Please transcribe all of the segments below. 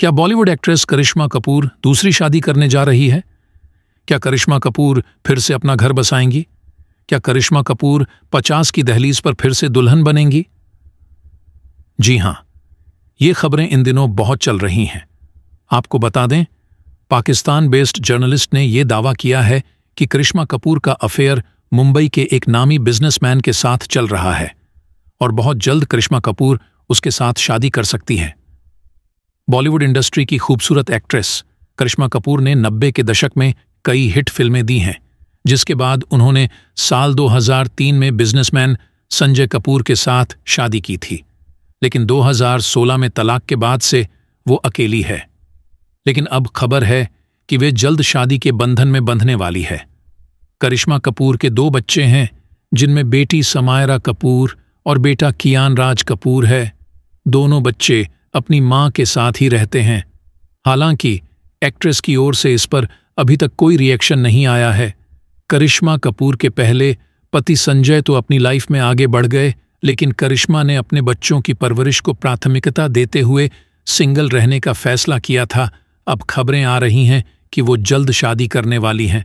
क्या बॉलीवुड एक्ट्रेस करिश्मा कपूर दूसरी शादी करने जा रही है क्या करिश्मा कपूर फिर से अपना घर बसाएंगी क्या करिश्मा कपूर पचास की दहलीज पर फिर से दुल्हन बनेंगी जी हां ये खबरें इन दिनों बहुत चल रही हैं आपको बता दें पाकिस्तान बेस्ड जर्नलिस्ट ने यह दावा किया है कि करिश्मा कपूर का अफेयर मुंबई के एक नामी बिजनेसमैन के साथ चल रहा है और बहुत जल्द करिश्मा कपूर उसके साथ शादी कर सकती हैं बॉलीवुड इंडस्ट्री की खूबसूरत एक्ट्रेस करिश्मा कपूर ने नब्बे के दशक में कई हिट फिल्में दी हैं जिसके बाद उन्होंने साल 2003 में बिजनेसमैन संजय कपूर के साथ शादी की थी लेकिन 2016 में तलाक के बाद से वो अकेली है लेकिन अब खबर है कि वे जल्द शादी के बंधन में बंधने वाली है करिश्मा कपूर के दो बच्चे हैं जिनमें बेटी समायरा कपूर और बेटा कियान राज कपूर है दोनों बच्चे अपनी मां के साथ ही रहते हैं हालांकि एक्ट्रेस की ओर से इस पर अभी तक कोई रिएक्शन नहीं आया है करिश्मा कपूर के पहले पति संजय तो अपनी लाइफ में आगे बढ़ गए लेकिन करिश्मा ने अपने बच्चों की परवरिश को प्राथमिकता देते हुए सिंगल रहने का फैसला किया था अब खबरें आ रही हैं कि वो जल्द शादी करने वाली हैं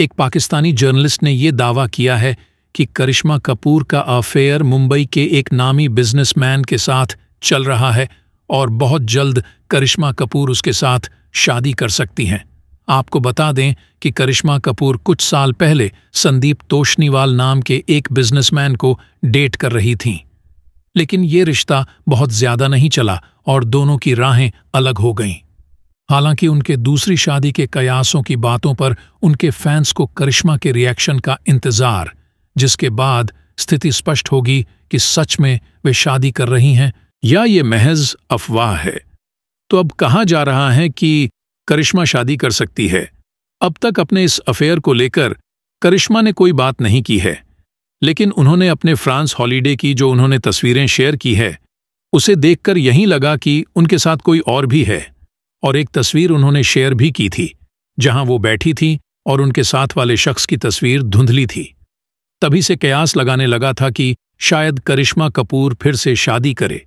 एक पाकिस्तानी जर्नलिस्ट ने यह दावा किया है कि करिश्मा कपूर का अफेयर मुंबई के एक नामी बिजनेसमैन के साथ चल रहा है और बहुत जल्द करिश्मा कपूर उसके साथ शादी कर सकती हैं आपको बता दें कि करिश्मा कपूर कुछ साल पहले संदीप तोशनीवाल नाम के एक बिजनेसमैन को डेट कर रही थीं लेकिन ये रिश्ता बहुत ज्यादा नहीं चला और दोनों की राहें अलग हो गईं हालांकि उनके दूसरी शादी के कयासों की बातों पर उनके फैंस को करिश्मा के रिएक्शन का इंतजार जिसके बाद स्थिति स्पष्ट होगी कि सच में वे शादी कर रही हैं या ये महज अफवाह है तो अब कहा जा रहा है कि करिश्मा शादी कर सकती है अब तक अपने इस अफेयर को लेकर करिश्मा ने कोई बात नहीं की है लेकिन उन्होंने अपने फ्रांस हॉलीडे की जो उन्होंने तस्वीरें शेयर की है उसे देखकर यही लगा कि उनके साथ कोई और भी है और एक तस्वीर उन्होंने शेयर भी की थी जहां वो बैठी थी और उनके साथ वाले शख्स की तस्वीर धुंधली थी तभी से कयास लगाने लगा था कि शायद करिश्मा कपूर फिर से शादी करे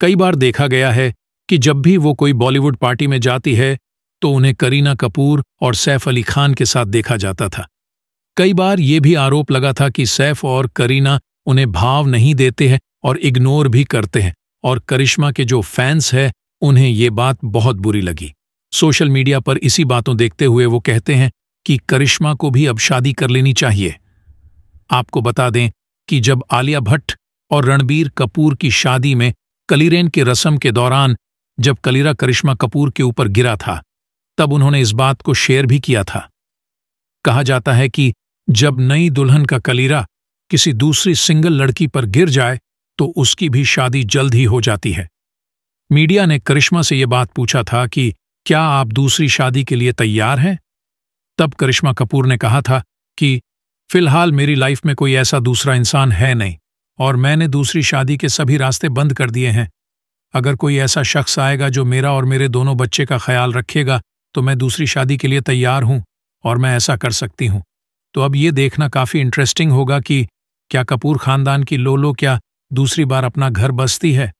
कई बार देखा गया है कि जब भी वो कोई बॉलीवुड पार्टी में जाती है तो उन्हें करीना कपूर और सैफ अली खान के साथ देखा जाता था कई बार ये भी आरोप लगा था कि सैफ और करीना उन्हें भाव नहीं देते हैं और इग्नोर भी करते हैं और करिश्मा के जो फैंस हैं उन्हें ये बात बहुत बुरी लगी सोशल मीडिया पर इसी बातों देखते हुए वो कहते हैं कि करिश्मा को भी अब शादी कर लेनी चाहिए आपको बता दें कि जब आलिया भट्ट और रणबीर कपूर की शादी में कलीरेन की रस्म के दौरान जब कलीरा करिश्मा कपूर के ऊपर गिरा था तब उन्होंने इस बात को शेयर भी किया था कहा जाता है कि जब नई दुल्हन का कलीरा किसी दूसरी सिंगल लड़की पर गिर जाए तो उसकी भी शादी जल्द ही हो जाती है मीडिया ने करिश्मा से यह बात पूछा था कि क्या आप दूसरी शादी के लिए तैयार हैं तब करिश्मा कपूर ने कहा था कि फिलहाल मेरी लाइफ में कोई ऐसा दूसरा इंसान है नहीं और मैंने दूसरी शादी के सभी रास्ते बंद कर दिए हैं अगर कोई ऐसा शख्स आएगा जो मेरा और मेरे दोनों बच्चे का ख्याल रखेगा तो मैं दूसरी शादी के लिए तैयार हूं और मैं ऐसा कर सकती हूं तो अब ये देखना काफी इंटरेस्टिंग होगा कि क्या कपूर खानदान की लोलो क्या दूसरी बार अपना घर बसती है